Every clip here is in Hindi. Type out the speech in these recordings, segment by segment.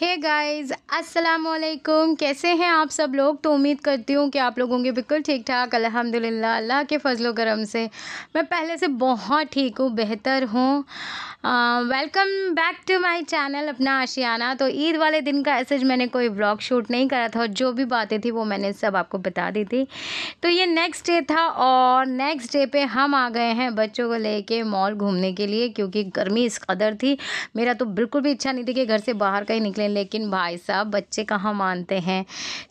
हे गाइस अस्सलाम वालेकुम कैसे हैं आप सब लोग तो उम्मीद करती हूँ कि आप लोगों के बिल्कुल ठीक ठाक अल्हम्दुलिल्लाह अल्लाह के फजलो करम से मैं पहले से बहुत ठीक हूँ बेहतर हूँ welcome back to my channel Apna Ashiyana तो ईद वाले दिन का ऐसे मैंने कोई ब्लॉग शूट नहीं करा था और जो भी बातें थी वो मैंने सब आपको बता दी थी तो ये नेक्स्ट डे था और नेक्स्ट डे पर हम आ गए हैं बच्चों को ले मॉल घूमने के लिए क्योंकि गर्मी इस कदर थी मेरा तो बिल्कुल भी इच्छा नहीं थी कि घर से बाहर कहीं निकले हैं लेकिन भाई साहब बच्चे कहाँ मानते हैं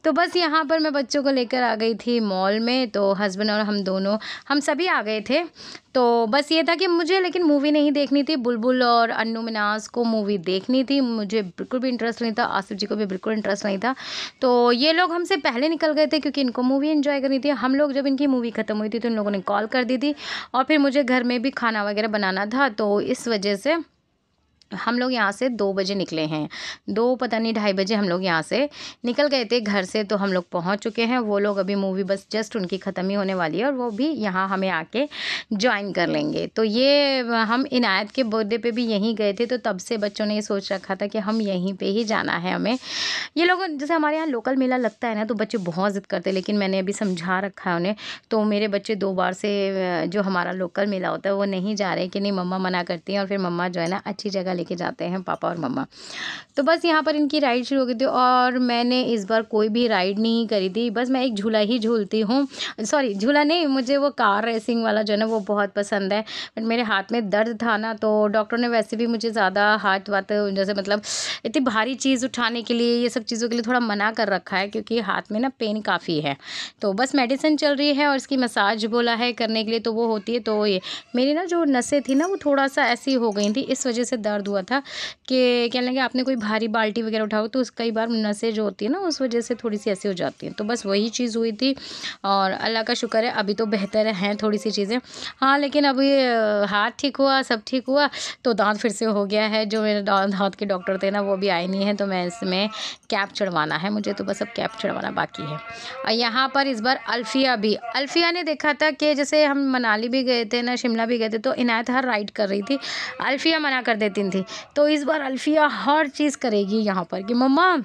तो बस यहाँ पर मैं बच्चों को लेकर आ गई थी मॉल में तो हस्बैंड और हम दोनों हम सभी आ गए थे तो बस ये था कि मुझे लेकिन मूवी नहीं देखनी थी बुलबुल और अन्नू मिनाज को मूवी देखनी थी मुझे बिल्कुल भी इंटरेस्ट नहीं था आसिफ जी को भी बिल्कुल इंटरेस्ट नहीं था तो ये लोग हमसे पहले निकल गए थे क्योंकि इनको मूवी एंजॉय करनी थी हम लोग जब इनकी मूवी ख़त्म हुई थी तो इन लोगों ने कॉल कर दी थी और फिर मुझे घर में भी खाना वगैरह बनाना था तो इस वजह से हम लोग यहाँ से दो बजे निकले हैं दो पता नहीं ढाई बजे हम लोग यहाँ से निकल गए थे घर से तो हम लोग पहुँच चुके हैं वो लोग अभी मूवी बस जस्ट उनकी ख़त्म ही होने वाली है और वो भी यहाँ हमें आके ज्वाइन कर लेंगे तो ये हम इनायत के बर्थडे पे भी यहीं गए थे तो तब से बच्चों ने ये सोच रखा था कि हम यहीं पर ही जाना है हमें ये लोग जैसे हमारे यहाँ लोकल मेला लगता है ना तो बच्चे बहुत ज़िद करते लेकिन मैंने अभी समझा रखा है उन्हें तो मेरे बच्चे दो बार से जो हमारा लोकल मेला होता है वो नहीं जा रहे कि नहीं मम्मा मना करती हैं और फिर मम्मा जो है ना अच्छी जगह लेके जाते हैं पापा और मम्मा तो बस यहाँ पर इनकी राइड शुरू हो गई थी और मैंने इस बार कोई भी राइड नहीं करी थी बस मैं एक झूला ही झूलती हूँ सॉरी झूला नहीं मुझे वो कार रेसिंग वाला जो है ना वो बहुत पसंद है बट मेरे हाथ में दर्द था ना तो डॉक्टर ने वैसे भी मुझे ज़्यादा हाथ वात जैसे मतलब इतनी भारी चीज़ उठाने के लिए ये सब चीज़ों के लिए थोड़ा मना कर रखा है क्योंकि हाथ में ना पेन काफ़ी है तो बस मेडिसिन चल रही है और इसकी मसाज बोला है करने के लिए तो वो होती है तो ये मेरी ना जो नसें थी ना वो थोड़ा सा ऐसी हो गई थी इस वजह से दर्द दर्द हुआ था कि क्या लगे आपने कोई भारी बाल्टी वगैरह उठाओ तो उस कई बार नशे जो होती है ना उस वजह से थोड़ी सी ऐसी हो जाती है तो बस वही चीज़ हुई थी और अल्लाह का शुक्र है अभी तो बेहतर है थोड़ी सी चीज़ें हाँ लेकिन अभी हाथ ठीक हुआ सब ठीक हुआ तो दांत फिर से हो गया है जो मेरे दांत के डॉक्टर थे ना वो भी आए नहीं है तो मैं इसमें कैप चढ़वाना है मुझे तो बस अब कैप चढ़वाना बाकी है यहाँ पर इस बार अल्फिया भी अल्फिया ने देखा था कि जैसे हम मनाली भी गए थे ना शिमला भी गए थे तो इनायत हर राइड कर रही थी अल्फिया मना कर देती थी थे तो इस बार अल्फिया हर चीज़ करेगी यहाँ पर कि मम्मा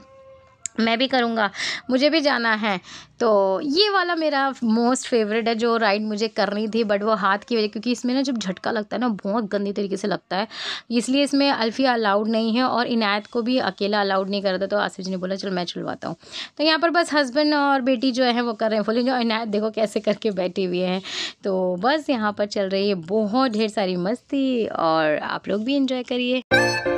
मैं भी करूँगा मुझे भी जाना है तो ये वाला मेरा मोस्ट फेवरेट है जो राइड मुझे करनी थी बट वो हाथ की वजह क्योंकि इसमें ना जब झटका लगता है ना बहुत गंदी तरीके से लगता है इसलिए इसमें अल्फ़िया अलाउड नहीं है और इनायत को भी अकेला अलाउड नहीं करता तो आसिफ जी ने बोला चल मैं चलवाता हूँ तो यहाँ पर बस हस्बैंड और बेटी जो है वो कर रहे हैं फुल इनायत देखो कैसे करके बैठे हुए हैं तो बस यहाँ पर चल रही है बहुत ढेर सारी मस्ती और आप लोग भी इंजॉय करिए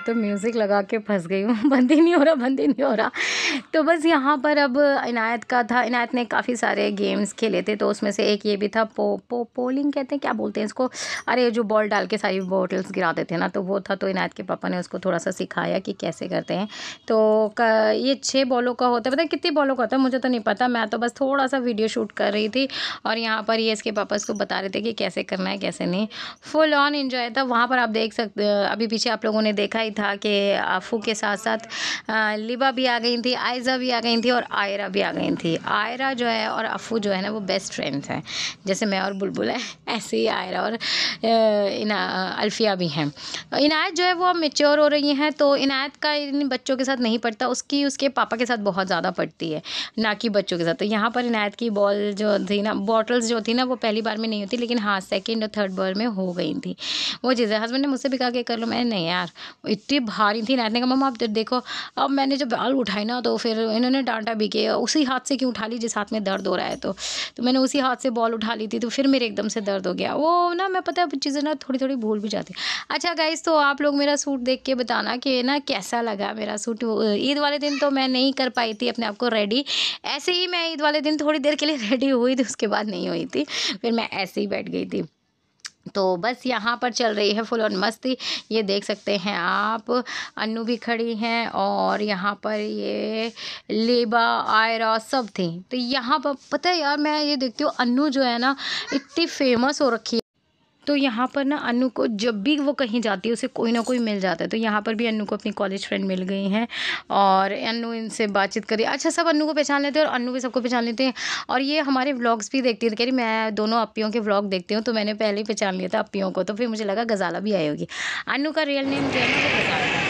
मैं तो म्यूज़िक लगा के फंस गई हूँ बंद ही नहीं हो रहा बंद ही नहीं हो रहा तो बस यहाँ पर अब इनायत का था इनायत ने काफ़ी सारे गेम्स खेले थे तो उसमें से एक ये भी था पो पो पोलिंग कहते हैं क्या बोलते हैं इसको अरे जो बॉल डाल के सारी बॉटल्स गिरा देते हैं ना तो वो था तो इनायत के पापा ने उसको थोड़ा सा सिखाया कि कैसे करते हैं तो ये छः बॉलों का होता है पता कितनी बॉलों का होता है मुझे तो नहीं पता मैं तो बस थोड़ा सा वीडियो शूट कर रही थी और यहाँ पर ये इसके पापा इसको बता रहे थे कि कैसे करना है कैसे नहीं फुल ऑन इन्जॉय था वहाँ पर आप देख सकते अभी पीछे आप लोगों ने देखा ही था कि आफू के साथ साथ लिबा भी आ गई थी आयज़ा भी आ गई थी और आयरा भी आ गई थी आयरा जो है और आफू जो है ना वो बेस्ट फ्रेंड्स हैं जैसे मैं और बुलबुल है ऐसे ही आयरा और इना अल्फिया भी हैं इनायत जो है वो अब मेच्योर हो रही हैं तो इनायत का इन बच्चों के साथ नहीं पड़ता उसकी उसके पापा के साथ बहुत ज़्यादा पड़ती है ना कि बच्चों के साथ तो यहाँ पर इनायत की बॉल जो थी ना बॉटल्स जो थी ना वो पहली बार में नहीं होती लेकिन हाँ सेकेंड और थर्ड बार में हो गई थी वो चीज़ें हस्बैंड ने मुझसे भी कहा कि कर लो मैंने नहीं यार इतनी भारी थी नैट कहा मम्मा आप देखो अब मैंने जब बाल उठाई ना तो फिर इन्होंने डांटा भी किया उसी हाथ से क्यों उठा ली जिस हाथ में दर्द हो रहा है तो तो मैंने उसी हाथ से बॉल उठा ली थी तो फिर मेरे एकदम से दर्द हो गया वो ना मैं पता है चीज़ें ना थोड़ी थोड़ी भूल भी जाती अच्छा गाइज तो आप लोग मेरा सूट देख के बताना कि ना कैसा लगा मेरा सूट ईद वाले दिन तो मैं नहीं कर पाई थी अपने आप को रेडी ऐसे ही मैं ईद वाले दिन थोड़ी देर के लिए रेडी हुई थी उसके बाद नहीं हुई थी फिर मैं ऐसे ही बैठ गई थी तो बस यहाँ पर चल रही है फुल ऑन मस्ती ये देख सकते हैं आप अन्नू भी खड़ी हैं और यहाँ पर ये लेबा आयरा सब थी तो यहाँ पर पता है यार मैं ये देखती हूँ अन्नू जो है ना इतनी फेमस हो रखी है तो यहाँ पर ना अनु को जब भी वो कहीं जाती है उसे कोई ना कोई मिल जाता है तो यहाँ पर भी अनु को अपनी कॉलेज फ्रेंड मिल गई हैं और अनु इनसे बातचीत करी अच्छा सब अनु को पहचान लेते हैं और अनु भी सबको पहचान लेते हैं और ये हमारे व्लॉग्स भी देखती है तो कह रही मैं दोनों अपियों के व्लॉग देखती हूँ तो मैंने पहले ही पहचान लिया था अपियों को तो फिर मुझे लगा गज़ाला भी आई होगी अनु का रियल नेम जो है ना वो गज़ाला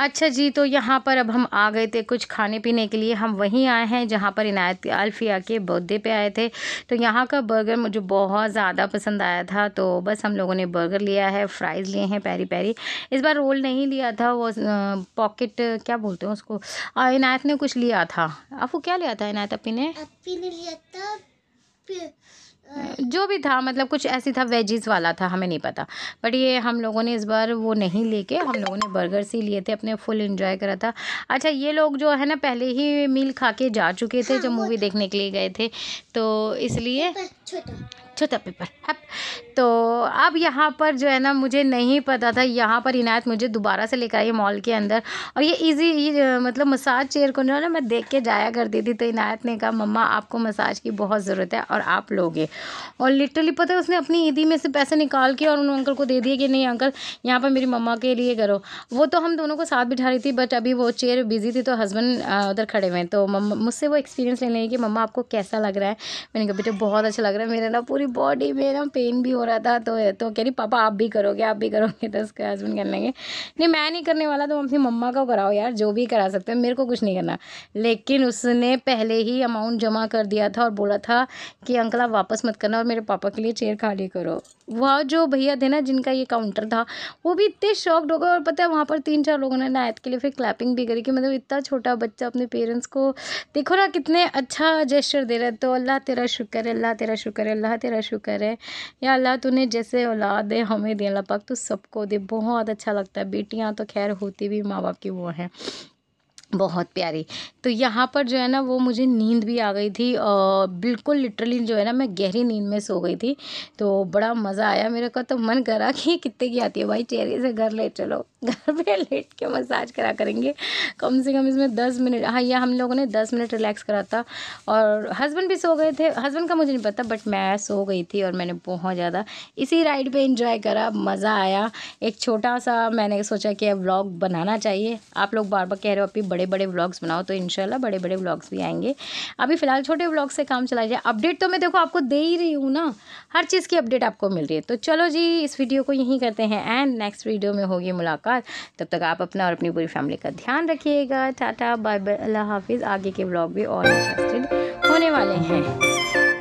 अच्छा जी तो यहाँ पर अब हम आ गए थे कुछ खाने पीने के लिए हम वहीं आए हैं जहाँ पर इनायत अल्फिया के बर्थडे पे आए थे तो यहाँ का बर्गर मुझे बहुत ज़्यादा पसंद आया था तो बस हम लोगों ने बर्गर लिया है फ्राइज़ लिए हैं पैरी पैरी इस बार रोल नहीं लिया था वो पॉकेट क्या बोलते हैं उसको आ, इनायत ने कुछ लिया था आपको क्या लिया था इनायत अपी ने अपी ने लिया था तो जो भी था मतलब कुछ ऐसी था वेजीज़ वाला था हमें नहीं पता बट ये हम लोगों ने इस बार वो नहीं लेके हम लोगों ने बर्गर से लिए थे अपने फुल इन्जॉय करा था अच्छा ये लोग जो है ना पहले ही मील खा के जा चुके थे हाँ, जब मूवी तो देखने के लिए गए थे तो इसलिए छोटा पेपर है तो अब यहाँ पर जो है ना मुझे नहीं पता था यहाँ पर इनायत मुझे दोबारा से लेकर आई मॉल के अंदर और ये इजी मतलब मसाज चेयर को ना मैं देख के जाया करती थी तो इनायत ने कहा मम्मा आपको मसाज की बहुत ज़रूरत है और आप लोगे और लिटरली पता है उसने अपनी ईदी में से पैसे निकाल के और उन अंकल को दे दिए कि नहीं अंकल यहाँ पर मेरी मम्मा के लिए करो वो तो हम दोनों को साथ बिठा रही थी बट अभी वो चेयर बिजी थी तो हस्बैंड उधर खड़े हुए तो मम्मा मुझसे वो एक्सपीरियंस लेने कि मम्मा आपको कैसा लग रहा है मैंने कहा बेटा बहुत अच्छा लग रहा है मेरा ना पूरी बॉडी में ना पेन भी हो रहा था तो तो कह रही पापा आप भी करोगे आप भी करोगे तो उसके हस्बैंड करने लगे नहीं मैं नहीं करने वाला तो अपनी मम्मा को कराओ यार जो भी करा सकते हो मेरे को कुछ नहीं करना लेकिन उसने पहले ही अमाउंट जमा कर दिया था और बोला था कि अंकल आप वापस मत करना और मेरे पापा के लिए चेयर खाली करो वह जो भैया थे ना जिनका ये काउंटर था वो भी इतने शॉक्ड हो गए और पता है वहाँ पर तीन चार लोगों ने नायत के लिए फिर क्लैपिंग भी करी कि मतलब इतना छोटा बच्चा अपने पेरेंट्स को देखो ना कितने अच्छा जेस्चर दे रहा है तो अल्लाह तेरा शुक्र है अल्लाह तेरा शुक्र है अल्लाह तेरा शुक्र है या अल्लाह तूने जैसे औलाद है हमें दे अल्लाह पाक तो सबको दे बहुत अच्छा लगता है बेटियाँ तो खैर होती भी माँ बाप की वो हैं बहुत प्यारी तो यहाँ पर जो है ना वो मुझे नींद भी आ गई थी और बिल्कुल लिटरली जो है ना मैं गहरी नींद में सो गई थी तो बड़ा मज़ा आया मेरे को तो मन करा कि कितने की आती है भाई चेहरे से घर ले चलो घर पे लेट के मसाज करा करेंगे कम से कम इसमें दस मिनट हाँ यह हम लोगों ने दस मिनट रिलैक्स करा था और हस्बैंड भी सो गए थे हस्बैंड का मुझे नहीं पता बट मैं सो गई थी और मैंने बहुत ज़्यादा इसी राइड पर इंजॉय करा मज़ा आया एक छोटा सा मैंने सोचा कि अब ब्लॉग बनाना चाहिए आप लोग बार बार कह रहे हो अभी बड़े बड़े बड़े व्लॉग्स बनाओ तो इनशाला बड़े बड़े व्लॉग्स भी आएंगे अभी फ़िलहाल छोटे व्लॉग से काम चला जाए अपडेट तो मैं देखो आपको दे ही रही हूँ ना हर चीज़ की अपडेट आपको मिल रही है तो चलो जी इस वीडियो को यहीं करते हैं एंड नेक्स्ट वीडियो में होगी मुलाकात तब तक आप अपना और अपनी पूरी फैमिली का ध्यान रखिएगा टाटा बाय बाय अल्लाह हाफिज़ आगे के ब्लॉग भी और इंटरेस्टेड होने वाले हैं